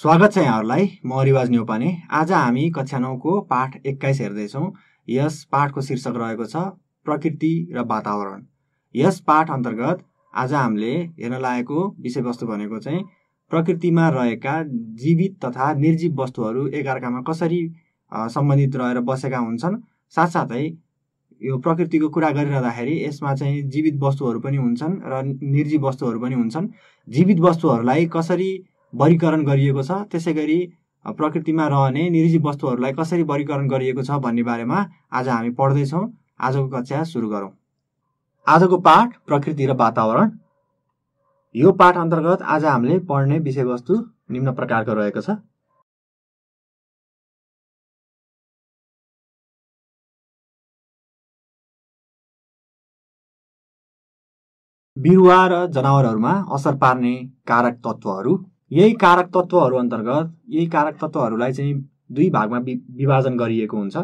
स्वागत छ यहाँहरूलाई म रिवाज न्यौपाने आज हामी कक्षा नौको पाठ एक्काइस हेर्दैछौँ यस पाठको शीर्षक रहेको छ प्रकृति र वातावरण यस पाठ अन्तर्गत आज हामीले हेर्न लागेको विषयवस्तु भनेको चाहिँ प्रकृतिमा रहेका जीवित तथा निर्जीव वस्तुहरू एकअर्कामा कसरी सम्बन्धित रहेर बसेका हुन्छन् साथसाथै यो प्रकृतिको कुरा गरिरहँदाखेरि यसमा चाहिँ जीवित वस्तुहरू पनि हुन्छन् र निर्जीव वस्तुहरू पनि हुन्छन् जीवित वस्तुहरूलाई कसरी वर्गीकरण गरिएको छ त्यसै गरी प्रकृतिमा रहने निर्जीव वस्तुहरूलाई कसरी वर्गीकरण गरिएको छ भन्ने बारेमा आज हामी पढ्दैछौँ आजको कक्षा सुरु गरौँ आजको पाठ प्रकृति र वातावरण यो पाठ अन्तर्गत आज हामीले पढ्ने विषयवस्तु निम्न प्रकारको रहेको छ बिरुवा र जनावरहरूमा असर पार्ने कारक तत्त्वहरू यही कारक तत्त्वहरू अन्तर्गत यही कारक तत्त्वहरूलाई चाहिँ दुई भागमा विभाजन गरिएको हुन्छ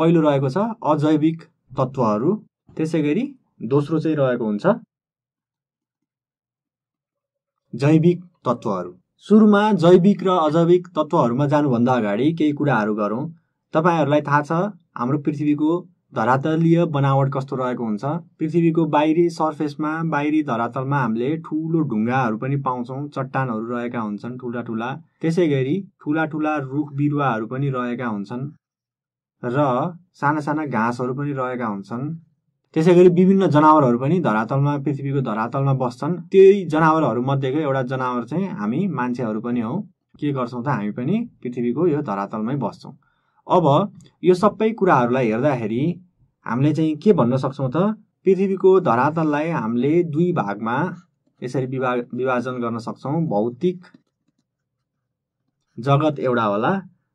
पहिलो रहेको छ अजैविक तत्त्वहरू त्यसै गरी दोस्रो चाहिँ रहेको हुन्छ जैविक तत्त्वहरू सुरुमा जैविक र अजैविक तत्त्वहरूमा जानुभन्दा अगाडि केही कुराहरू गरौँ तपाईँहरूलाई थाहा छ हाम्रो पृथ्वीको धरातलीय बनावट कस्तो रहेको हुन्छ पृथ्वीको बाहिरी सर्फेसमा बाहिरी धरातलमा हामीले ठुलो ढुङ्गाहरू पनि पाउँछौँ चट्टानहरू रहेका हुन्छन् ठुला ठुला त्यसै गरी ठुला ठुला रुख बिरुवाहरू पनि रहेका हुन्छन् र साना साना घाँसहरू पनि रहेका हुन्छन् त्यसै गरी विभिन्न जनावरहरू पनि धरातलमा पृथ्वीको धरातलमा बस्छन् त्यही जनावरहरूमध्येको एउटा जनावर चाहिँ हामी मान्छेहरू पनि हौ के गर्छौँ त हामी पनि पृथ्वीको यो धरातलमै बस्छौँ अब यो सबै कुराहरूलाई हेर्दाखेरि हामीले चाहिँ के भन्न सक्छौँ त पृथ्वीको धरातललाई हामीले दुई भागमा यसरी विभा विभाजन गर्न सक्छौँ भौतिक जगत एउटा होला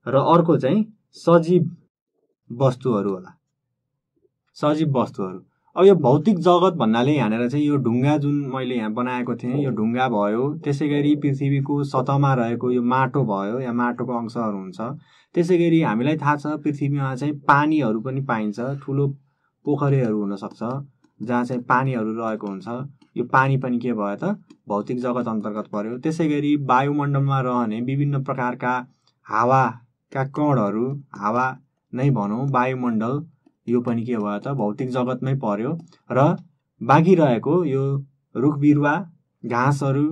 र अर्को चाहिँ सजीव वस्तुहरू होला सजीव वस्तुहरू अब यो भौतिक जगत भन्नाले यहाँनिर चाहिँ यो ढुङ्गा जुन मैले यहाँ बनाएको थिएँ यो ढुङ्गा भयो त्यसै गरी पृथ्वीको सतहमा रहेको यो माटो भयो या माटोको अंशहरू हुन्छ त्यसै गरी हामीलाई थाहा छ पृथ्वीमा चाहिँ पानीहरू पनि पाइन्छ ठुलो पोखरीहरू हुनसक्छ जहाँ चाहिँ पानीहरू रहेको हुन्छ यो पानी पनि के भयो त भौतिक जगत अन्तर्गत पर्यो त्यसै गरी वायुमण्डलमा रहने विभिन्न प्रकारका हावाका कणहरू हावा नै भनौँ वायुमण्डल यो पनि के भयो त भौतिक जगतमै पर्यो र बाँकी रहेको यो रुख बिरुवा घाँसहरू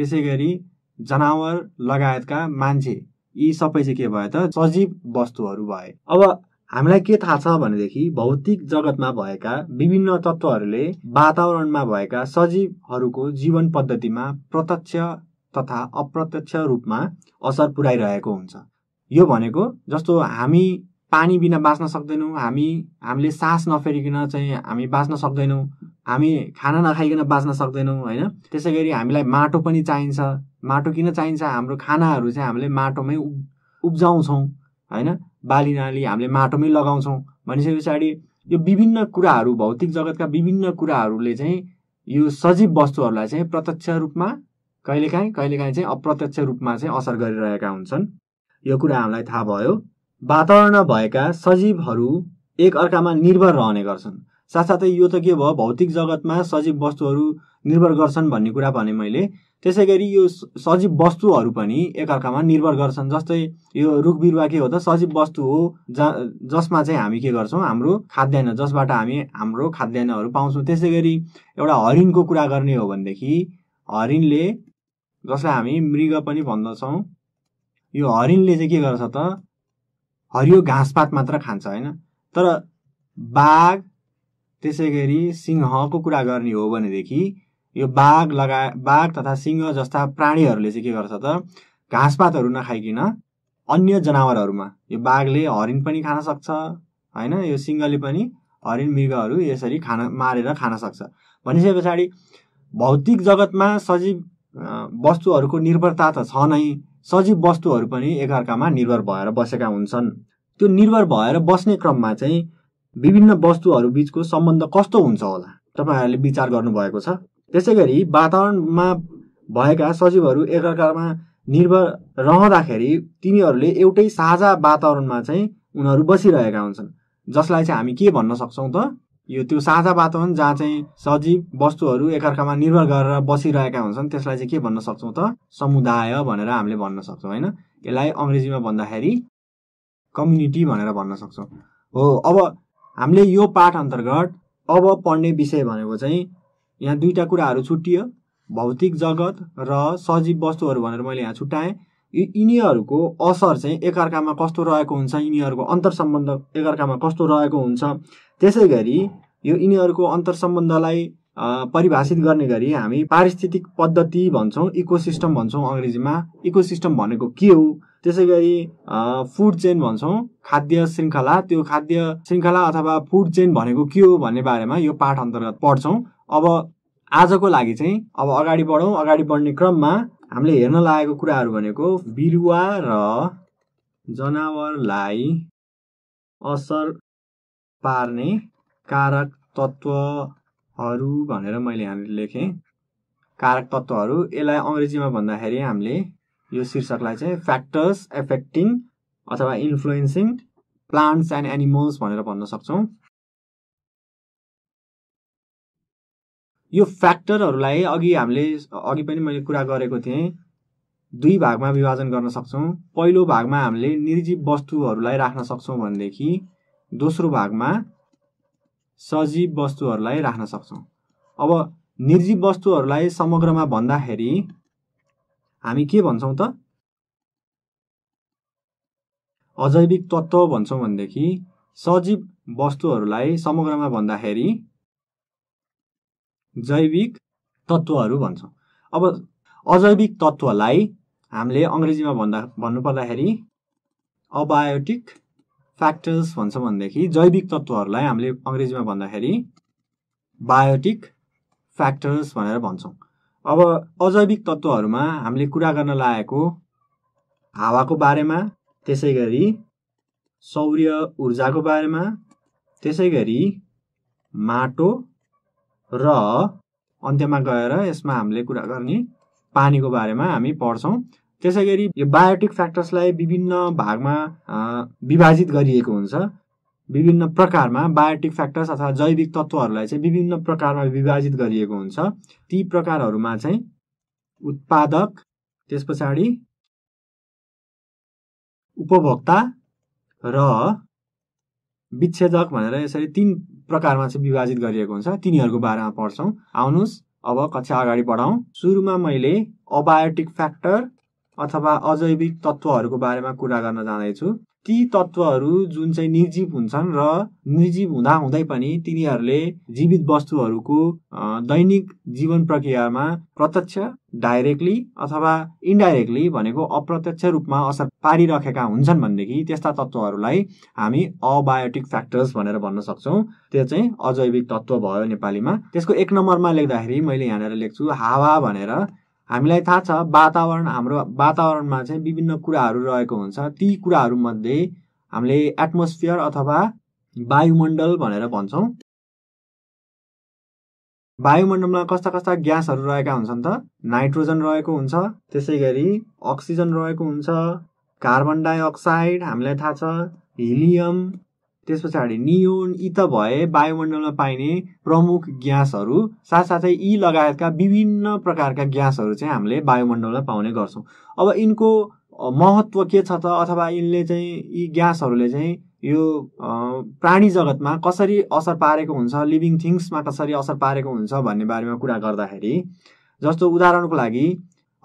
त्यसै गरी जनावर लगायतका मान्छे यी सबै चाहिँ के भयो त सजीव वस्तुहरू भए अब हामीलाई के थाहा छ भनेदेखि भौतिक जगतमा भएका विभिन्न तत्त्वहरूले वातावरणमा भएका सजीवहरूको जीवन पद्धतिमा प्रत्यक्ष तथा अप्रत्यक्ष रूपमा असर पुर्याइरहेको हुन्छ यो भनेको जस्तो हामी पानी बिना बाँच्न सक्दैनौँ हामी हामीले सास नफेरिकन चाहिँ हामी बाँच्न सक्दैनौँ हामी खाना नखाइकन बाँच्न सक्दैनौँ होइन त्यसै गरी हामीलाई माटो पनि चाहिन्छ माटो किन चाहिन्छ हाम्रो खानाहरू चाहिँ हामीले माटोमै उब्जाउँछौँ होइन बाली नाली हामीले माटोमै लगाउँछौँ भनिसके पछाडि यो विभिन्न कुराहरू भौतिक जगतका विभिन्न कुराहरूले चाहिँ यो सजीव वस्तुहरूलाई चाहिँ प्रत्यक्ष रूपमा कहिलेकाहीँ कहिलेकाहीँ चाहिँ अप्रत्यक्ष रूपमा चाहिँ असर गरिरहेका हुन्छन् यो कुरा हामीलाई थाहा भयो वातावरण भएका सजीवहरू एक अर्कामा निर्भर रहने गर्छन् साथसाथै यो त के भयो भौतिक जगतमा सजीव वस्तुहरू निर्भर गर्छन् भन्ने कुरा भने मैले त्यसै गरी यो सजीव वस्तुहरू पनि एकअर्कामा निर्भर गर्छन् जस्तै यो रुख बिरुवा के हो त सजीव वस्तु हो जसमा चाहिँ हामी के गर्छौँ हाम्रो खाद्यान्न जसबाट हामी हाम्रो खाद्यान्नहरू पाउँछौँ त्यसै गरी एउटा हरिणको कुरा गर्ने हो भनेदेखि हरिणले जसलाई हामी मृग पनि भन्दछौँ यो हरिणले चाहिँ के गर्छ त हरियो घाँसपात मात्र खान्छ होइन तर बाघ त्यसै गरी सिंहको कुरा गर्ने हो भनेदेखि यो बाघ लगाए बाघ तथा सिंह जस्ता प्राणीहरूले चाहिँ के गर्छ त घाँसपातहरू नखाइकन अन्य जनावरहरूमा यो बाघले हरिण पनि खान सक्छ होइन यो सिंहले पनि हरिण मृगहरू यसरी खान मारेर खान सक्छ भनिसके पछाडि भौतिक जगतमा सजीव वस्तुहरूको निर्भरता त छ नै सजीव वस्तुहरू पनि एकअर्कामा निर्भर भएर बसेका हुन्छन् त्यो निर्भर भएर बस्ने क्रममा चाहिँ विभिन्न वस्तुहरू बिचको सम्बन्ध कस्तो हुन्छ होला तपाईँहरूले विचार गर्नुभएको छ त्यसै गरी वातावरणमा भएका सजीवहरू एकअर्कामा निर्भर रहँदाखेरि तिनीहरूले एउटै साझा वातावरणमा चाहिँ उनीहरू बसिरहेका हुन्छन् जसलाई चाहिँ हामी के भन्न सक्छौँ त यो त्यो साझा वातावरण जहाँ चाहिँ सजीव वस्तुहरू एकअर्कामा निर्भर गरेर बसिरहेका हुन्छन् त्यसलाई चाहिँ के भन्न सक्छौँ त समुदाय भनेर हामीले भन्न सक्छौँ होइन यसलाई अङ्ग्रेजीमा भन्दाखेरि कम्युनिटी भनेर भन्न सक्छौँ हो अब हामीले यो पाठ अन्तर्गत अब पढ्ने विषय भनेको चाहिँ यहाँ दुईवटा कुराहरू छुट्टियो भौतिक जगत र सजीव वस्तुहरू भनेर मैले यहाँ छुट्याएँ यिनीहरूको असर चाहिँ एकअर्कामा कस्तो रहेको हुन्छ यिनीहरूको अन्तर्सम्बन्ध एकअर्कामा कस्तो रहेको हुन्छ त्यसै गरी यो यिनीहरूको अन्तर्सम्बन्धलाई परिभाषित गर्ने गरी हामी पारिस्थितिक पद्धति भन्छौँ इको सिस्टम भन्छौँ अङ्ग्रेजीमा इको सिस्टम भनेको के हो त्यसै गरी फुड चेन भन्छौँ खाद्य श्रृङ्खला त्यो खाद्य श्रृङ्खला अथवा फुड चेन भनेको के हो भन्ने बारेमा यो पाठ अन्तर्गत पढ्छौँ अब आजको लागि चाहिँ अब अगाडि बढौँ अगाडि बढ्ने क्रममा हामीले हेर्न लागेको कुराहरू भनेको बिरुवा र जनावरलाई असर पार्ने कारक तत्त्वहरू भनेर मैले यहाँनिर लेखेँ कारक तत्त्वहरू यसलाई अङ्ग्रेजीमा भन्दाखेरि हामीले यो शीर्षकलाई चाहिँ फ्याक्टर्स एफेक्टिङ अथवा इन्फ्लुएन्सिङ प्लान्ट्स एन्ड एनिमल्स भनेर भन्न सक्छौँ यो फ्याक्टरहरूलाई अघि हामीले अघि पनि मैले कुरा गरेको थिएँ दुई भागमा विभाजन गर्न सक्छौँ पहिलो भागमा हामीले निर्जीव वस्तुहरूलाई राख्न सक्छौँ भनेदेखि दोस्रो भागमा सजीव वस्तुहरूलाई राख्न सक्छौँ अब निर्जीव वस्तुहरूलाई समग्रमा भन्दाखेरि हामी के भन्छौँ त अजैविक तत्त्व भन्छौँ भनेदेखि सजीव वस्तुहरूलाई समग्रमा भन्दाखेरि जैविक तत्त्वहरू भन्छौँ अब अजैविक तत्त्वलाई हामीले अङ्ग्रेजीमा भन्दा भन्नुपर्दाखेरि अबायोटिक फ्याक्टर्स भन्छौँ भनेदेखि जैविक तत्त्वहरूलाई हामीले अङ्ग्रेजीमा भन्दाखेरि बायोटिक फ्याक्टर्स भनेर भन्छौँ अब अजैविक तत्त्वहरूमा हामीले कुरा गर्न लागेको हावाको बारेमा त्यसै गरी सौर्य ऊर्जाको बारेमा त्यसै गरी माटो र अन्त्यमा गएर यसमा हामीले कुरा गर्ने पानीको बारेमा हामी पढ्छौँ त्यसै गरी यो बायोटिक फ्याक्टर्सलाई विभिन्न भागमा विभाजित गरिएको हुन्छ विभिन्न प्रकारमा बायोटिक फ्याक्टर्स अथवा जैविक तत्त्वहरूलाई चाहिँ विभिन्न प्रकारमा विभाजित गरिएको हुन्छ ती प्रकारहरूमा चाहिँ उत्पादक त्यस पछाडि उपभोक्ता र विच्छेदक भनेर यसरी तिन प्रकारमा चाहिँ विभाजित गरिएको हुन्छ तिनीहरूको बारेमा पढ्छौँ आउनुहोस् अब कक्षा अगाडि बढाउँ सुरुमा मैले अबायोटिक फ्याक्टर अथवा अजैविक तत्त्वहरूको बारेमा कुरा गर्न जाँदैछु ती तत्त्वहरू जुन चाहिँ निर्जीव हुन्छन् र निर्जीव हुँदै पनि तिनीहरूले जीवित वस्तुहरूको दैनिक जीवन प्रक्रियामा प्रत्यक्ष डाइरेक्टली अथवा इन्डाइरेक्टली भनेको अप्रत्यक्ष रूपमा असर पारिराखेका हुन्छन् भनेदेखि त्यस्ता तत्त्वहरूलाई हामी अबायोटिक फ्याक्टर्स भनेर भन्न सक्छौँ त्यो चाहिँ अजैविक तत्त्व भयो नेपालीमा त्यसको एक नम्बरमा लेख्दाखेरि मैले यहाँनिर लेख्छु हावा भनेर हामीलाई थाहा छ वातावरण हाम्रो वातावरणमा चाहिँ विभिन्न कुराहरू रहेको हुन्छ ती कुराहरूमध्ये हामीले एटमोस्फियर अथवा वायुमण्डल भनेर भन्छौँ वायुमण्डलमा कस्ता कस्ता ग्यासहरू रहेका हुन्छन् त नाइट्रोजन रहेको हुन्छ त्यसै गरी अक्सिजन रहेको हुन्छ कार्बन डाइअक्साइड हामीलाई थाहा छ हिलियम त्यस पछाडि नियोन यी त भए वायुमण्डलमा पाइने प्रमुख ग्यासहरू साथसाथै यी लगायतका विभिन्न प्रकारका ग्यासहरू चाहिँ हामीले वायुमण्डलमा पाउने गर्छौँ अब यिनको महत्त्व के छ त अथवा यिनले चाहिँ यी ग्यासहरूले चाहिँ यो प्राणी जगतमा कसरी असर पारेको हुन्छ लिभिङ थिङ्ग्समा कसरी असर पारेको हुन्छ भन्ने बारेमा कुरा गर्दाखेरि जस्तो उदाहरणको लागि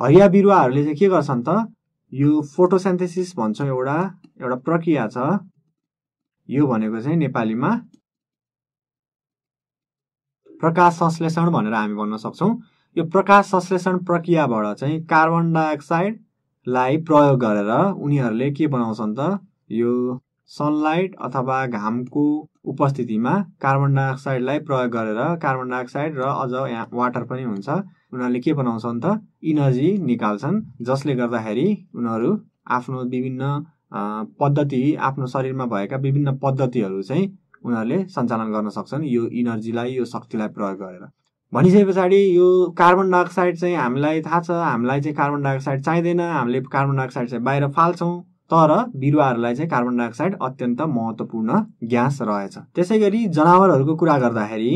हरिया बिरुवाहरूले चाहिँ के गर्छन् त यो फोटोसेन्थेसिस भन्छौँ एउटा एउटा प्रक्रिया छ यो भनेको चाहिँ नेपालीमा प्रकाश संश्लेषण भनेर हामी भन्न सक्छौँ यो प्रकाश संश्लेषण प्रक्रियाबाट चाहिँ कार्बन डाइअक्साइडलाई प्रयोग गरेर उनीहरूले के बनाउँछन् त यो सनलाइट अथवा घामको उपस्थितिमा कार्बन डाइअक्साइडलाई प्रयोग गरेर कार्बन डाइअक्साइड र अझ यहाँ वाटर पनि हुन्छ उनीहरूले के बनाउँछन् त इनर्जी निकाल्छन् जसले गर्दाखेरि उनीहरू आफ्नो विभिन्न पद्धति आफ्नो शरीरमा भएका विभिन्न पद्धतिहरू चाहिँ उनीहरूले सञ्चालन गर्न सक्छन् यो इनर्जीलाई यो शक्तिलाई प्रयोग गरेर भनिसके पछाडि यो कार्बन डाइअक्साइड चाहिँ हामीलाई थाहा छ हामीलाई चाहिँ कार्बन डाइअक्साइड चाहिँदैन हामीले कार्बन डाइअक्साइड चाहिँ बाहिर फाल्छौँ तर बिरुवाहरूलाई चाहिँ कार्बन डाइअक्साइड अत्यन्त महत्त्वपूर्ण ग्यास रहेछ त्यसै गरी जनावरहरूको कुरा गर्दाखेरि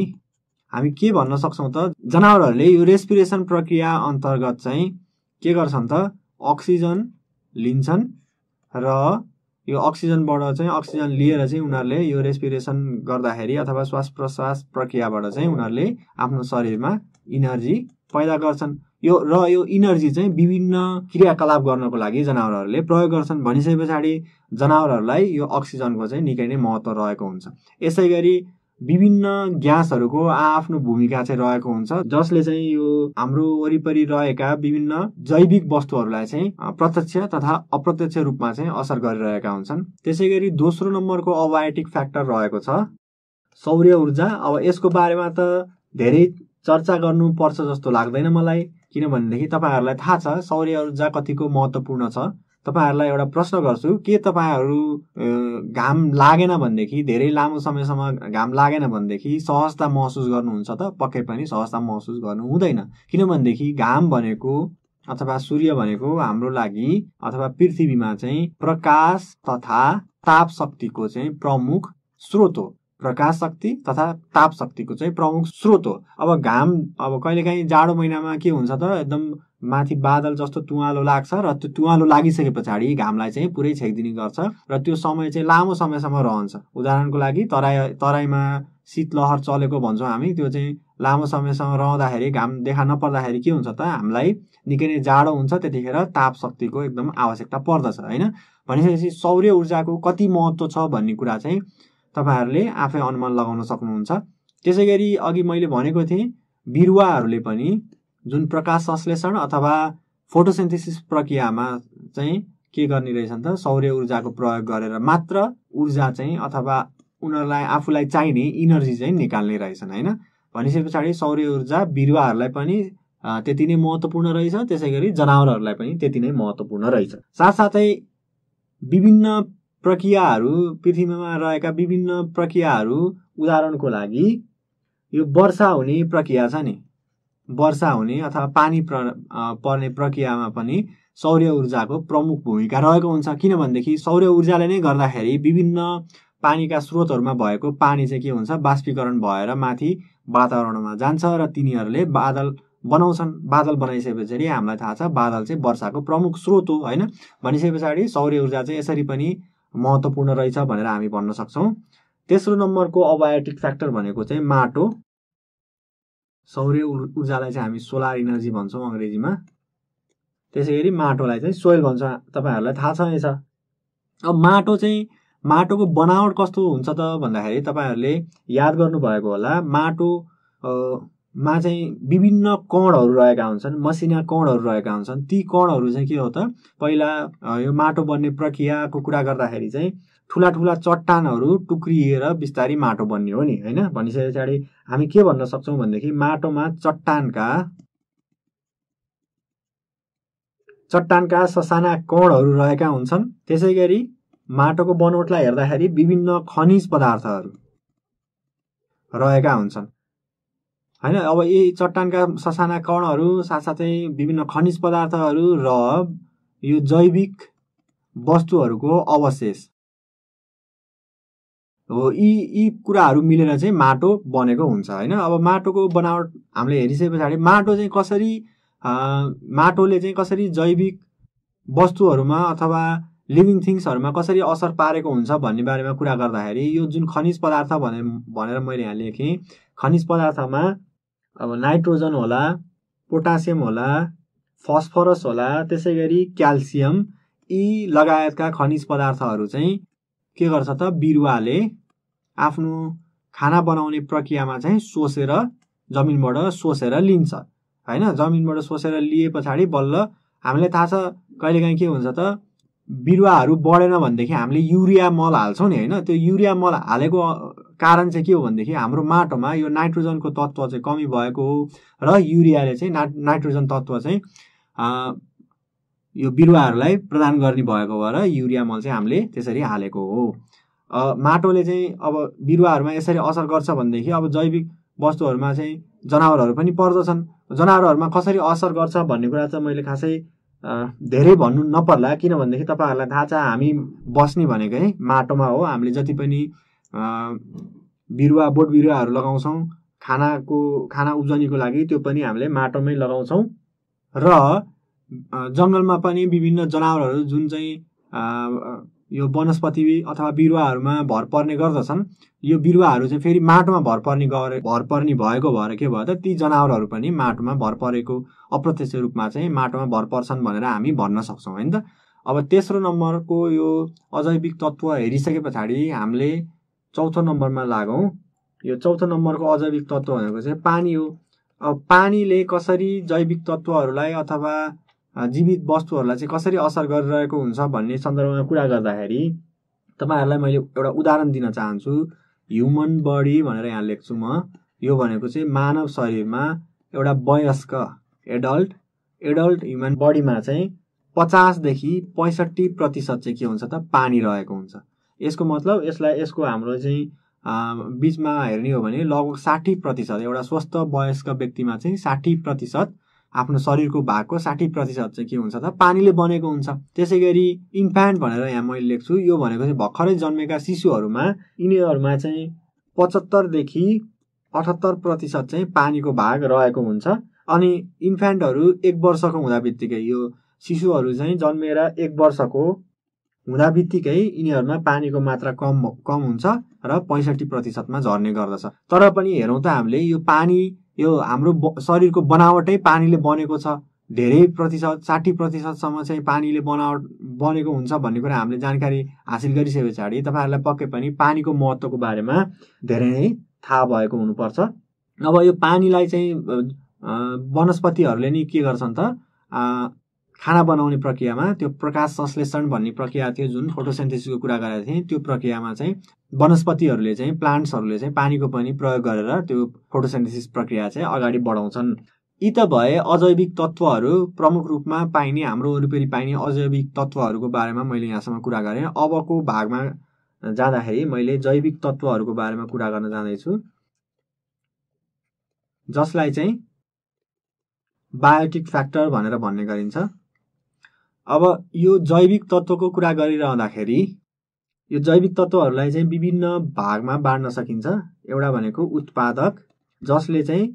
हामी के भन्न सक्छौँ त जनावरहरूले यो रेस्पिरेसन प्रक्रिया अन्तर्गत चाहिँ के गर्छन् त अक्सिजन लिन्छन् र यो अक्सिजनबाट चाहिँ अक्सिजन लिएर चाहिँ उनीहरूले यो रेस्पिरेसन गर्दाखेरि अथवा श्वास प्रश्वास प्रक्रियाबाट चाहिँ उनीहरूले आफ्नो शरीरमा इनर्जी पैदा गर्छन् यो र यो इनर्जी चाहिँ विभिन्न क्रियाकलाप गर्नको लागि जनावरहरूले प्रयोग गर्छन् भनिसके पछाडि जनावरहरूलाई यो अक्सिजनको चाहिँ निकै नै महत्त्व रहेको हुन्छ यसै गरी विभिन्न ग्यासहरूको आआफ्नो भूमिका चाहिँ रहेको हुन्छ जसले चाहिँ यो हाम्रो वरिपरि रहेका विभिन्न जैविक वस्तुहरूलाई चाहिँ प्रत्यक्ष तथा अप्रत्यक्ष रूपमा चाहिँ असर गरिरहेका हुन्छन् त्यसै गरी दोस्रो नम्बरको अबायोटिक फ्याक्टर रहेको छ सौर्य ऊर्जा अब यसको बारेमा त धेरै चर्चा गर्नुपर्छ जस्तो लाग्दैन मलाई किनभनेदेखि तपाईँहरूलाई थाहा छ सौर्य ऊर्जा कतिको महत्त्वपूर्ण छ तपाईँहरूलाई एउटा प्रश्न गर्छु के तपाईँहरू घाम लागेन भनेदेखि धेरै लामो समयसम्म घाम लागेन भनेदेखि सहजता महसुस गर्नुहुन्छ त पक्कै पनि सहजता महसुस गर्नु हुँदैन किनभनेदेखि घाम भनेको अथवा सूर्य भनेको हाम्रो लागि अथवा पृथ्वीमा चाहिँ प्रकाश तथा ताप शक्तिको चाहिँ प्रमुख स्रोत हो प्रकाश शक्ति तथा ताप शक्तिको चाहिँ प्रमुख स्रोत हो अब घाम अब कहिलेकाहीँ जाडो महिनामा के हुन्छ त एकदम माथि बादल जस्तो तुवालो लाग्छ र त्यो तुवालो लागिसके पछाडि घामलाई चाहिँ पुरै छेकिदिने गर्छ र त्यो समय चाहिँ लामो समयसम्म रहन्छ उदाहरणको लागि तराई तराईमा शीतलहर चलेको भन्छौँ हामी त्यो चाहिँ लामो समयसम्म रहँदाखेरि घाम देखा नपर्दाखेरि के हुन्छ त हामीलाई निकै नै जाडो हुन्छ त्यतिखेर ताप शक्तिको एकदम आवश्यकता पर्दछ होइन भनिसकेपछि सौर्य ऊर्जाको कति महत्त्व छ भन्ने कुरा चाहिँ तपाईँहरूले आफै अनुमान लगाउन सक्नुहुन्छ त्यसै गरी अघि मैले भनेको थिएँ बिरुवाहरूले पनि जुन प्रकाश संश्लेषण अथवा फोटोसेन्थेसिस प्रक्रियामा चाहिँ के गर्ने रहेछन् त सौर्य ऊर्जाको प्रयोग गरेर मात्र ऊर्जा चाहिँ अथवा उनीहरूलाई आफूलाई चाहिने इनर्जी चाहिँ निकाल्ने रहेछन् होइन भनिसके पछाडि सौर्य ऊर्जा बिरुवाहरूलाई पनि त्यति नै महत्त्वपूर्ण रहेछ त्यसै गरी जनावरहरूलाई पनि त्यति नै महत्त्वपूर्ण रहेछ साथसाथै विभिन्न प्रक्रियाहरू पृथ्वीमा रहेका विभिन्न प्रक्रियाहरू उदाहरणको लागि यो वर्षा हुने प्रक्रिया छ नि वर्षा हुने अथवा पानी प्र पर्ने प्रक्रियामा पनि सौर्य ऊर्जाको प्रमुख भूमिका रहेको हुन्छ किनभनेदेखि सौर्य ऊर्जाले नै गर्दाखेरि विभिन्न पानीका स्रोतहरूमा भएको पानी चाहिँ के हुन्छ बाष्पीकरण भएर माथि वातावरणमा जान्छ र तिनीहरूले बादल बनाउँछन् बादल बनाइसके पछाडि हामीलाई थाहा छ बादल चाहिँ वर्षाको प्रमुख स्रोत हो होइन भनिसके पछाडि सौर्य ऊर्जा चाहिँ यसरी पनि महत्त्वपूर्ण रहेछ भनेर हामी भन्न सक्छौँ तेस्रो नम्बरको अबायोटिक फ्याक्टर भनेको चाहिँ माटो सौर्य ऊर्जालाई चाहिँ हामी सोलर इनर्जी भन्छौँ अङ्ग्रेजीमा त्यसै गरी माटोलाई चाहिँ सोइल भन्छ तपाईँहरूलाई थाहा छ नै छ अब माटो चाहिँ माटोको बनावट कस्तो हुन्छ त भन्दाखेरि तपाईँहरूले याद गर्नुभएको होला माटो मा चाहिँ विभिन्न कणहरू रहेका हुन्छन् मसिना कणहरू रहेका हुन्छन् ती कणहरू चाहिँ के हो त पहिला यो माटो बन्ने प्रक्रियाको कुरा गर्दाखेरि चाहिँ ठुला ठुला चट्टानहरू टुक्रिएर बिस्तारी माटो बन्ने हो नि होइन भनिसके पछाडि हामी के भन्न सक्छौँ भनेदेखि माटोमा चट्टानका चट्टानका ससाना कणहरू रहेका हुन्छन् त्यसै गरी माटोको बनोटलाई हेर्दाखेरि विभिन्न खनिज पदार्थहरू रहेका हुन्छन् होइन अब यी चट्टानका ससाना कणहरू साथसाथै विभिन्न खनिज पदार्थहरू र यो जैविक वस्तुहरूको अवशेष अब यी यी कुराहरू मिलेर चाहिँ माटो बनेको हुन्छ होइन अब माटोको बनावट हामीले हेरिसके पछाडि माटो चाहिँ कसरी माटोले चाहिँ कसरी जैविक वस्तुहरूमा अथवा लिभिङ थिङ्सहरूमा कसरी असर पारेको हुन्छ भन्ने बारेमा कुरा गर्दाखेरि यो जुन खनिज पदार्थ भने भनेर मैले यहाँ लेखेँ खनिज पदार्थमा अब नाइट्रोजन होला पोटासियम होला फस्फरस होला त्यसै गरी क्याल्सियम यी लगायतका खनिज पदार्थहरू चाहिँ के गर्छ त बिरुवाले आफ्नो खाना बनाउने प्रक्रियामा चाहिँ सोसेर जमिनबाट सोसेर लिन्छ होइन जमिनबाट सोसेर लिए पछाडि बल्ल हामीलाई थाहा छ कहिलेकाहीँ के हुन्छ त बिरुवाहरू बढेन भनेदेखि हामीले युरिया मल हाल्छौँ नि होइन त्यो युरिया मल हालेको कारण चाहिँ के हो भनेदेखि हाम्रो माटोमा यो नाइट्रोजनको तत्त्व चाहिँ कमी भएको हो र युरियाले चाहिँ नाइट्रोजन तत्त्व चाहिँ यो बिरुवाहरूलाई प्रदान गर्ने भएको भएर युरिया मल चाहिँ हामीले त्यसरी हालेको हो माटोले चाहिँ अब बिरुवाहरूमा यसरी असर गर्छ भनेदेखि अब जैविक वस्तुहरूमा चाहिँ जनावरहरू पनि पर्दछन् जनावरहरूमा कसरी असर गर्छ भन्ने कुरा चाहिँ मैले खासै धेरै भन्नु नपर्ला किनभनेदेखि तपाईँहरूलाई थाहा छ हामी बस्ने भनेकै माटोमा हो हामीले जति पनि बिरुवा बोट बिरुवाहरू लगाउँछौँ खानाको खाना उब्जनीको लागि त्यो पनि हामीले माटोमै लगाउँछौँ र जङ्गलमा पनि विभिन्न जनावरहरू जुन चाहिँ यो वनस्पति अथवा बिरुवाहरूमा भर पर्ने गर्दछन् यो बिरुवाहरू चाहिँ फेरि माटोमा भर पर्ने गरे भर पर्ने भएको भएर के भयो त ती जनावरहरू पनि माटोमा भर परेको अप्रत्यक्ष रूपमा चाहिँ माटोमा भर पर्छन् भनेर हामी भन्न सक्छौँ होइन त अब तेस्रो नम्बरको यो अजैविक तत्त्व हेरिसके पछाडि हामीले चौथो नम्बरमा लागौँ यो चौथो नम्बरको अजैविक तत्त्व भनेको चाहिँ पानी हो अब पानीले कसरी जैविक तत्त्वहरूलाई अथवा जीवित वस्तुहरूलाई चाहिँ कसरी असर गरिरहेको हुन्छ भन्ने सन्दर्भमा कुरा गर्दाखेरि तपाईँहरूलाई मैले एउटा उदाहरण दिन चाहन्छु ह्युमन बडी भनेर यहाँ लेख्छु म यो भनेको चाहिँ मानव शरीरमा एउटा वयस्क एडल्ट एडल्ट ह्युमन बडीमा चाहिँ पचासदेखि पैँसठी प्रतिशत चाहिँ के हुन्छ त पानी रहेको हुन्छ यसको मतलब यसलाई यसको हाम्रो चाहिँ बिचमा हेर्ने हो भने लगभग साठी प्रतिशत एउटा स्वस्थ वयस्क व्यक्तिमा चाहिँ साठी प्रतिशत आफ्नो शरीरको भागको साठी प्रतिशत चाहिँ के हुन्छ त पानीले बनेको हुन्छ त्यसै गरी इन्फ्यान्ट भनेर यहाँ मैले लेख्छु यो भनेको चाहिँ भर्खरै जन्मेका शिशुहरूमा यिनीहरूमा चाहिँ पचहत्तरदेखि अठहत्तर प्रतिशत चाहिँ पानीको भाग रहेको हुन्छ अनि इन्फ्यान्टहरू एक वर्षको हुँदा बित्तिकै यो शिशुहरू चाहिँ जन्मेर एक वर्षको हुँदा बित्तिकै यिनीहरूमा पानीको मात्रा कम कम हुन्छ र पैँसठी प्रतिशतमा झर्ने गर्दछ तर पनि हेरौँ त हामीले यो पानी यो हाम्रो शरीरको बनावटै पानीले बनेको छ धेरै प्रतिशत साठी प्रतिशतसम्म चाहिँ पानीले बनावट बनेको हुन्छ भन्ने कुरा हामीले जानकारी हासिल गरिसके पछाडि तपाईँहरूलाई पक्कै पनि पानीको महत्त्वको बारेमा धेरै नै थाहा भएको हुनुपर्छ अब यो पानीलाई चाहिँ वनस्पतिहरूले नि के गर्छन् त खाना बनाउने प्रक्रियामा त्यो प्रकाश संश्लेषण भन्ने प्रक्रिया थियो जुन फोटोसेन्थेसिसको कुरा गरेका थिएँ त्यो प्रक्रियामा चाहिँ वनस्पतिहरूले चाहिँ प्लान्ट्सहरूले चाहिँ पानीको पनि प्रयोग गरेर त्यो फोटोसेन्थेसिस प्रक्रिया चाहिँ अगाडि बढाउँछन् यी त भए अजैविक तत्त्वहरू प्रमुख रूपमा पाइने हाम्रो वरिपरि पाइने अजैविक तत्त्वहरूको बारेमा मैले यहाँसम्म कुरा गरेँ अबको भागमा जाँदाखेरि मैले जैविक तत्त्वहरूको बारेमा कुरा गर्न जाँदैछु जसलाई चाहिँ बायोटिक फ्याक्टर भनेर भन्ने गरिन्छ अब यो जैविक तत्त्वको कुरा गरिरहँदाखेरि यो जैविक तत्त्वहरूलाई चाहिँ विभिन्न भागमा बाँड्न सकिन्छ एउटा भनेको उत्पादक जसले चाहिँ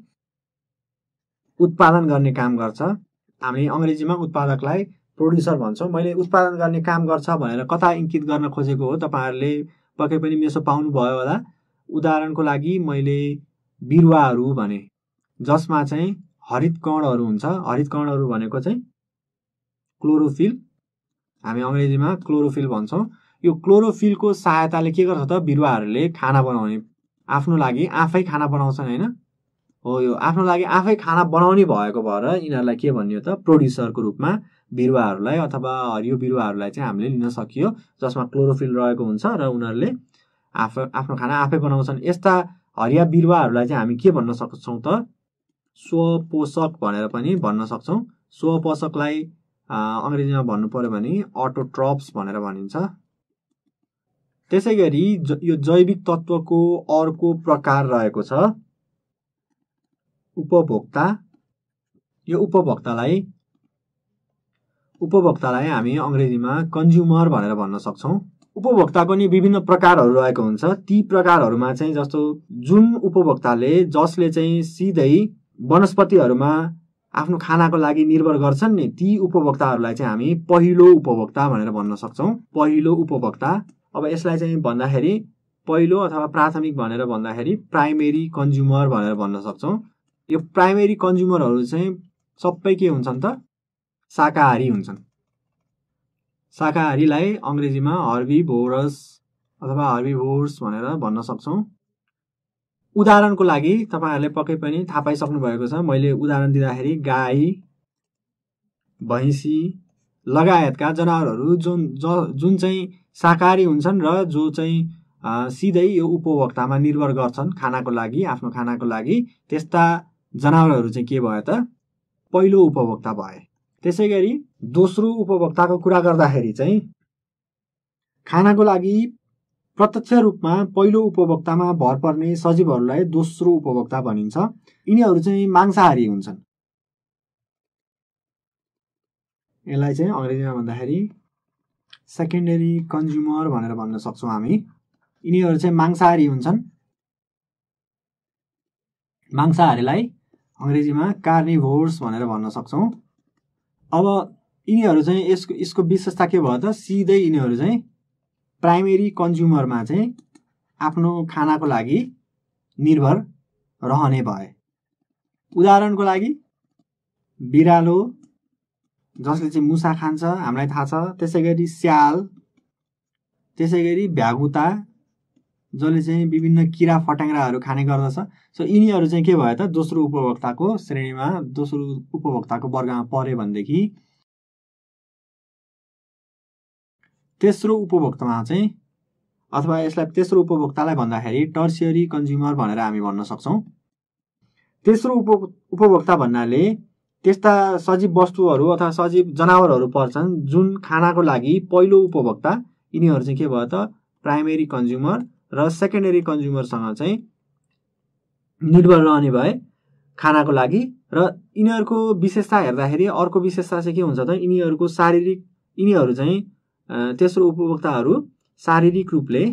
उत्पादन गर्ने काम गर्छ हामी अङ्ग्रेजीमा उत्पादकलाई प्रोड्युसर भन्छौँ मैले उत्पादन गर्ने काम गर्छ भनेर कता इङ्कित गर्न खोजेको हो तपाईँहरूले पक्कै पनि मेसो पाउनुभयो होला उदाहरणको लागि मैले बिरुवाहरू भने जसमा चाहिँ हरित कणहरू हुन्छ हरित कणहरू भनेको चाहिँ क्लोरोफिल हामी अङ्ग्रेजीमा क्लोरोफिल भन्छौँ यो क्लोरोफिलको सहायताले के गर्छ त बिरुवाहरूले खाना बनाउने आफ्नो लागि आफै खाना बनाउँछन् होइन हो यो आफ्नो लागि आफै खाना बनाउने भएको भएर यिनीहरूलाई के भनियो त प्रोड्युसरको रूपमा बिरुवाहरूलाई अथवा हरियो बिरुवाहरूलाई चाहिँ हामीले लिन सकियो जसमा क्लोरोफिल रहेको हुन्छ र उनीहरूले आफ आफ्नो खाना आफै बनाउँछन् यस्ता हरिया बिरुवाहरूलाई चाहिँ हामी के भन्न सक्छौँ त स्वपोषक भनेर पनि भन्न सक्छौँ स्वपोषकलाई अङ्ग्रेजीमा भन्नु पऱ्यो भने अटोट्रप्स भनेर भनिन्छ त्यसै गरी ज यो जैविक तत्त्वको अर्को प्रकार रहेको छ उपभोक्ता यो उपभोक्तालाई उपभोक्तालाई हामी अङ्ग्रेजीमा कन्ज्युमर भनेर भन्न सक्छौँ उपभोक्ता पनि विभिन्न प्रकारहरू रहेको हुन्छ ती प्रकारहरूमा चाहिँ जस्तो जुन उपभोक्ताले जसले चाहिँ सिधै वनस्पतिहरूमा आफ्नो खानाको लागि निर्भर गर्छन् नि ती उपभोक्ताहरूलाई चाहिँ हामी पहिलो उपभोक्ता भनेर भन्न सक्छौँ पहिलो उपभोक्ता अब यसलाई चाहिँ भन्दाखेरि पहिलो अथवा प्राथमिक भनेर भन्दाखेरि प्राइमेरी कन्ज्युमर भनेर भन्न सक्छौँ यो प्राइमेरी कन्ज्युमरहरू चाहिँ सबै के हुन्छन् त शाकाहारी हुन्छन् शाकाहारीलाई अङ्ग्रेजीमा हर्बी भोरस अथवा हर्बी भोर्स भनेर भन्न सक्छौँ उदाहरणको लागि तपाईँहरूले पक्कै पनि थाहा पाइसक्नु भएको छ मैले उदाहरण दिँदाखेरि गाई भैँसी लगायतका जनावरहरू जुन ज जुन चाहिँ शाकाहारी हुन्छन् र जो चाहिँ सिधै यो उपभोक्तामा निर्भर गर्छन् खानाको लागि आफ्नो खानाको लागि त्यस्ता जनावरहरू चाहिँ के भयो त पहिलो उपभोक्ता भए त्यसै गरी दोस्रो उपभोक्ताको कुरा गर्दाखेरि चाहिँ खानाको लागि प्रत्यक्ष रूपमा पहिलो उपभोक्तामा भर पर्ने सजीवहरूलाई दोस्रो उपभोक्ता भनिन्छ यिनीहरू चाहिँ मांसाहारी हुन्छन् यसलाई चाहिँ अङ्ग्रेजीमा भन्दाखेरि सेकेन्डरी कन्ज्युमर भनेर भन्न सक्छौँ हामी यिनीहरू चाहिँ मांसाहारी हुन्छन् मांसाहारीलाई अङ्ग्रेजीमा कार्निभोर्स भनेर भन्न सक्छौँ अब यिनीहरू चाहिँ यसको यसको विशेषता के भयो त सिधै यिनीहरू चाहिँ प्राइमेरी कन्ज्युमरमा चाहिँ आफ्नो खानाको लागि निर्भर रहने भए उदाहरणको लागि बिरालो जसले चाहिँ मुसा खान्छ हामीलाई थाहा छ त्यसै गरी स्याल त्यसै गरी भ्यागुता जसले चाहिँ विभिन्न किरा फट्याङ्ग्राहरू खाने गर्दछ सो यिनीहरू चाहिँ के भयो त दोस्रो उपभोक्ताको श्रेणीमा दोस्रो उपभोक्ताको वर्गमा पऱ्यो भनेदेखि तेस्रो उपभोक्तामा चाहिँ अथवा यसलाई तेस्रो उपभोक्तालाई भन्दाखेरि टर्सियरी कन्ज्युमर भनेर हामी भन्न सक्छौँ तेस्रो उपभोक्ता भन्नाले त्यस्ता सजीव वस्तुहरू अथवा सजीव जनावरहरू पर्छन् जुन खानाको लागि पहिलो उपभोक्ता यिनीहरू चाहिँ के भयो त प्राइमेरी कन्ज्युमर र सेकेन्डरी कन्ज्युमरसँग चाहिँ निर्भर रहने भए खानाको लागि र यिनीहरूको विशेषता हेर्दाखेरि अर्को विशेषता चाहिँ के हुन्छ त यिनीहरूको शारीरिक यिनीहरू चाहिँ तेस्रो उपभोक्ताहरू शारीरिक रूपले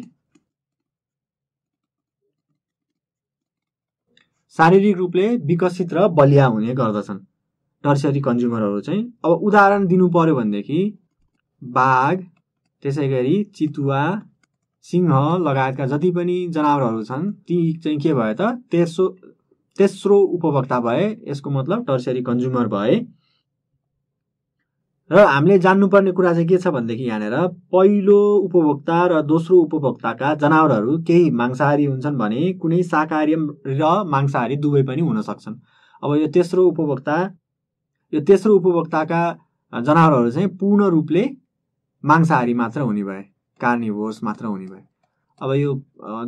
शारीरिक रूपले विकसित र बलिया हुने गर्दछन् टर्सरी कन्ज्युमरहरू चाहिँ अब उदाहरण दिनु पर्यो भनेदेखि बाघ त्यसै गरी चितुवा सिंह लगायतका जति पनि जनावरहरू छन् ती चाहिँ के भयो त तेस्रो तेस्रो उपभोक्ता भए यसको मतलब टर्सरी कन्ज्युमर भए र हामीले जान्नुपर्ने कुरा चाहिँ के छ भनेदेखि यहाँनिर पहिलो उपभोक्ता र दोस्रो उपभोक्ताका जनावरहरू केही मांसाहारी हुन्छन् भने कुनै शाकाहारी र मांसाहारी दुवै पनि हुन सक्छन् अब यो तेस्रो उपभोक्ता यो तेस्रो उपभोक्ताका जनावरहरू चाहिँ पूर्ण रूपले मांसाहारी मात्र हुने भए कार्निभोर्स मात्र हुने भए अब यो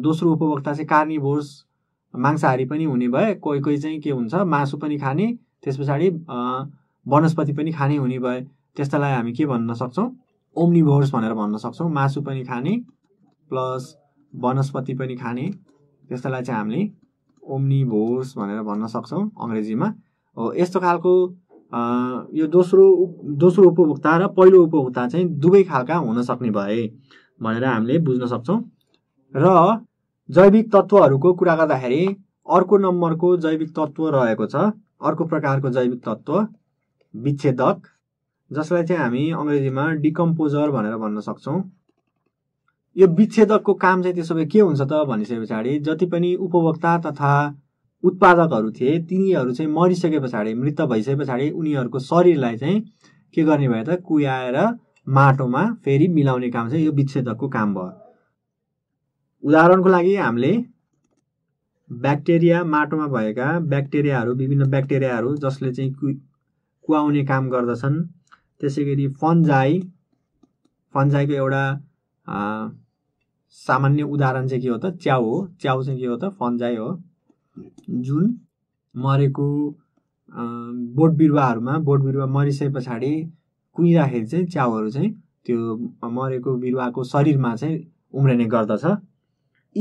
दोस्रो उपभोक्ता चाहिँ कार्निभोर्स मांसाहारी पनि हुने भए कोही कोही चाहिँ के हुन्छ मासु पनि खाने त्यस पछाडि वनस्पति पनि खाने हुने भए त्यस्तालाई हामी के भन्न सक्छौँ ओम्निभोर्स भनेर भन्न सक्छौँ मासु पनि खाने प्लस वनस्पति पनि खाने त्यस्तालाई चाहिँ हामीले ओम्निभोर्स भनेर भन्न सक्छौँ अङ्ग्रेजीमा हो यस्तो खालको यो दोस्रो दोस्रो उपभोक्ता र पहिलो उपभोक्ता चाहिँ दुवै खालका हुन सक्ने भए भनेर हामीले बुझ्न सक्छौँ र जैविक तत्त्वहरूको कुरा गर्दाखेरि अर्को नम्बरको जैविक तत्त्व रहेको छ अर्को प्रकारको जैविक तत्त्व विच्छेदक जसलाई चाहिँ हामी अङ्ग्रेजीमा डिकम्पोजर भनेर भन्न सक्छौँ यो विच्छेदकको काम चाहिँ त्यसो भए के हुन्छ त भनिसके पछाडि जति पनि उपभोक्ता तथा उत्पादकहरू थिए तिनीहरू चाहिँ मरिसके पछाडि मृत भइसके पछाडि उनीहरूको शरीरलाई चाहिँ के गर्ने भयो त कुयाएर माटोमा फेरि मिलाउने काम चाहिँ यो विच्छेदकको काम भयो उदाहरणको लागि हामीले ब्याक्टेरिया माटोमा भएका ब्याक्टेरियाहरू विभिन्न ब्याक्टेरियाहरू जसले चाहिँ कुहाउने काम गर्दछन् त्यसै गरी फन्जाई फन्जाईको एउटा सामान्य उदाहरण चाहिँ के हो त च्याउ हो च्याउ चाहिँ के हो त फन्जाई हो जुन मरेको बोट बिरुवाहरूमा बोट बिरुवा मरिसके पछाडि कुहिँदाखेरि चाहिँ च्याउहरू चाहिँ त्यो मरेको बिरुवाको शरीरमा चाहिँ उम्रिने गर्दछ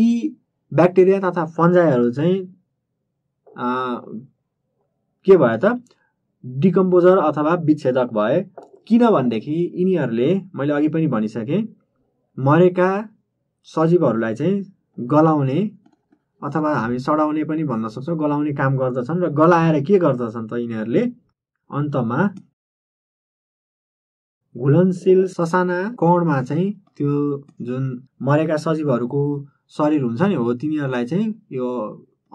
यी ब्याक्टेरिया तथा फन्जाइहरू चाहिँ के भयो त डिकम्पोजर अथवा विच्छेदक भए किनभनेदेखि यिनीहरूले मैले अघि पनि भनिसकेँ मरेका सजीवहरूलाई चाहिँ गलाउने अथवा हामी सडाउने पनि भन्न सक्छौँ गलाउने काम गर्दछन् र गलाएर के गर्दछन् त यिनीहरूले अन्तमा घुलनशील ससाना कणमा चाहिँ त्यो जुन मरेका सजीवहरूको शरीर हुन्छ नि हो तिनीहरूलाई चाहिँ यो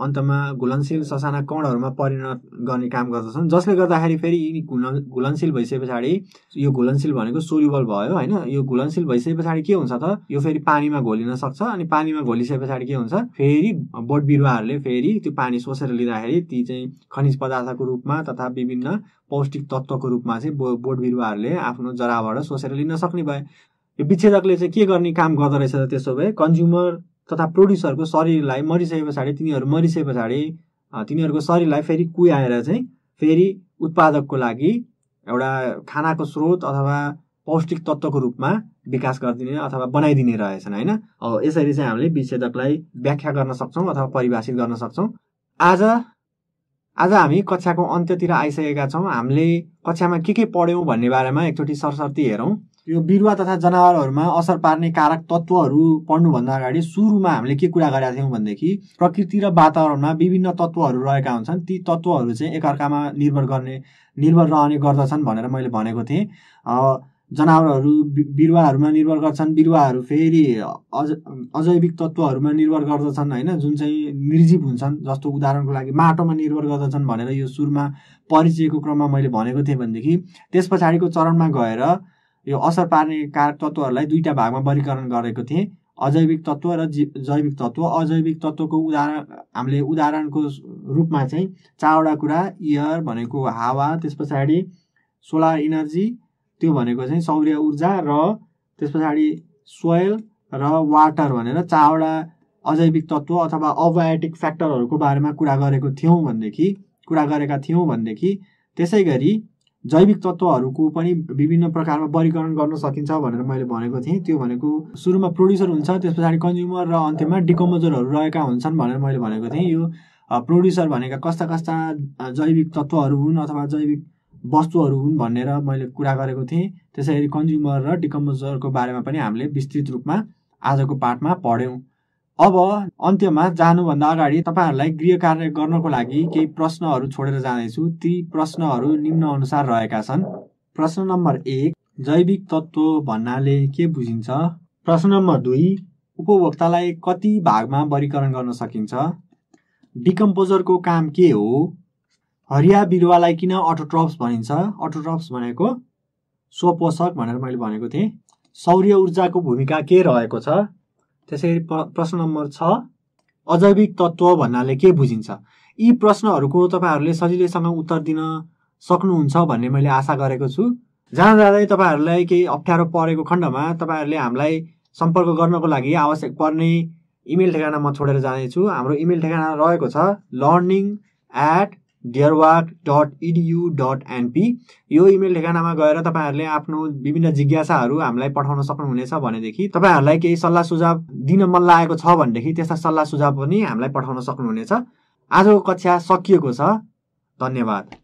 अन्तमा घुलनशील ससाना कणहरूमा परिणत गर्ने काम गर्दछन् जसले गर्दाखेरि फेरि यिनी घुलन घुलनशील भइसके पछाडि यो घुलनशील भनेको सोल्युबल भयो होइन यो घुलनशील भइसके पछाडि के हुन्छ त यो फेरि पानीमा घोलिन सक्छ अनि पानीमा घोलिसके पछाडि के हुन्छ फेरि बोट बिरुवाहरूले फेरि त्यो पानी सोसेर लिँदाखेरि ती चाहिँ खनिज पदार्थको रूपमा तथा विभिन्न पौष्टिक तत्त्वको रूपमा चाहिँ बो बोट बिरुवाहरूले आफ्नो जराबाट सोसेर लिन सक्ने भए यो विच्छेदकले चाहिँ के गर्ने काम गर्दो त त्यसो भए कन्ज्युमर तथा प्रोड्युसरको शरीरलाई मरिसके पछाडि तिनीहरू मरिसके पछाडि तिनीहरूको शरीरलाई फेरि कुहाएर चाहिँ फेरि उत्पादकको लागि एउटा खानाको स्रोत अथवा पौष्टिक तत्त्वको रूपमा विकास गरिदिने अथवा बनाइदिने रहेछन् होइन यसरी चाहिँ हामीले विच्छेदकलाई व्याख्या गर्न सक्छौँ अथवा परिभाषित गर्न सक्छौँ आज आज हामी कक्षाको अन्त्यतिर आइसकेका छौँ हामीले कक्षामा के के पढ्यौँ भन्ने बारेमा एकचोटि सरसर्ती हेरौँ यो बिरुवा तथा जनावरहरूमा असर पार्ने कारक तत्त्वहरू पढ्नुभन्दा अगाडि सुरुमा हामीले के कुरा गरेका थियौँ भनेदेखि प्रकृति र वातावरणमा विभिन्न तत्त्वहरू रहेका हुन्छन् ती तत्त्वहरू चाहिँ एकअर्कामा निर्भर गर्ने निर्भर रहने गर्दछन् भनेर मैले भनेको थिएँ जनावरहरू बिरुवाहरूमा निर्भर गर्छन् बिरुवाहरू फेरि अज अजैविक तत्त्वहरूमा निर्भर गर्दछन् होइन जुन चाहिँ निर्जीव हुन्छन् जस्तो उदाहरणको लागि माटोमा निर्भर गर्दछन् भनेर यो सुरुमा परिचयको क्रममा मैले भनेको थिएँ भनेदेखि त्यस पछाडिको चरणमा गएर यो असर पार्ने कारक तत्त्वहरूलाई दुईवटा भागमा वर्गीकरण गरेको थिएँ अजैविक तत्त्व र जी जैविक तत्त्व अजैविक तत्त्वको उदाहरण हामीले उदाहरणको रूपमा चाहिँ चारवटा कुरा इयर भनेको हावा त्यस पछाडि सोलर इनर्जी त्यो भनेको चाहिँ सौर्य ऊर्जा र त्यस पछाडि सोयल र वाटर भनेर चारवटा अजैविक तत्त्व अथवा अबायोटिक फ्याक्टरहरूको बारेमा कुरा गरेको थियौँ भनेदेखि कुरा गरेका थियौँ भनेदेखि त्यसै गरी जैविक तत्त्वहरूको पनि विभिन्न प्रकारमा वर्गीकरण गर्न सकिन्छ भनेर मैले भनेको थिएँ त्यो भनेको सुरुमा प्रड्युसर हुन्छ त्यस पछाडि कन्ज्युमर र अन्त्यमा डिकम्पोजरहरू रहेका हुन्छन् भनेर मैले भनेको थिएँ यो प्रड्युसर भनेका कस्ता कस्ता जैविक तत्त्वहरू हुन् अथवा जैविक वस्तुहरू हुन् भनेर मैले कुरा गरेको थिएँ त्यसै कन्ज्युमर र डिकम्पोजरको बारेमा पनि हामीले विस्तृत रूपमा आजको पाठमा पढ्यौँ अब अन्त्यमा जानुभन्दा अगाडि तपाईँहरूलाई गृह कार्य गर्नको लागि केही प्रश्नहरू छोडेर जाँदैछु ती प्रश्नहरू निम्नअनुसार रहेका छन् प्रश्न नम्बर एक जैविक तत्त्व भन्नाले के बुझिन्छ प्रश्न नम्बर दुई उपभोक्तालाई कति भागमा वर्गीकरण गर्न सकिन्छ डिकम्पोजरको काम के हो हरिया बिरुवालाई किन अटोट्रप्स भनिन्छ अटोट्रप्स भनेको स्वपोषक भनेर मैले भनेको थिएँ सौर्य ऊर्जाको भूमिका के रहेको छ त्यसै गरी प्रश्न नम्बर छ अजैविक तत्त्व भन्नाले के बुझिन्छ यी प्रश्नहरूको तपाईँहरूले सजिलैसँग उत्तर दिन सक्नुहुन्छ भन्ने मैले आशा गरेको छु जहाँ जाँदै तपाईँहरूलाई केही अप्ठ्यारो परेको खण्डमा तपाईँहरूले हामीलाई सम्पर्क गर्नको लागि आवश्यक पर्ने इमेल ठेगाना म छोडेर जानेछु हाम्रो इमेल ठेगाना रहेको छ learning at deerwalk dot edu dot NP यो इमेल ठेगानामा गएर तपाईँहरूले आफ्नो विभिन्न जिज्ञासाहरू हामीलाई पठाउन सक्नुहुनेछ भनेदेखि तपाईँहरूलाई केही सल्लाह सुझाव दिन मन लागेको छ भनेदेखि त्यस्ता सल्लाह सुझाव पनि हामीलाई पठाउन सक्नुहुनेछ आजको कक्षा सकिएको छ धन्यवाद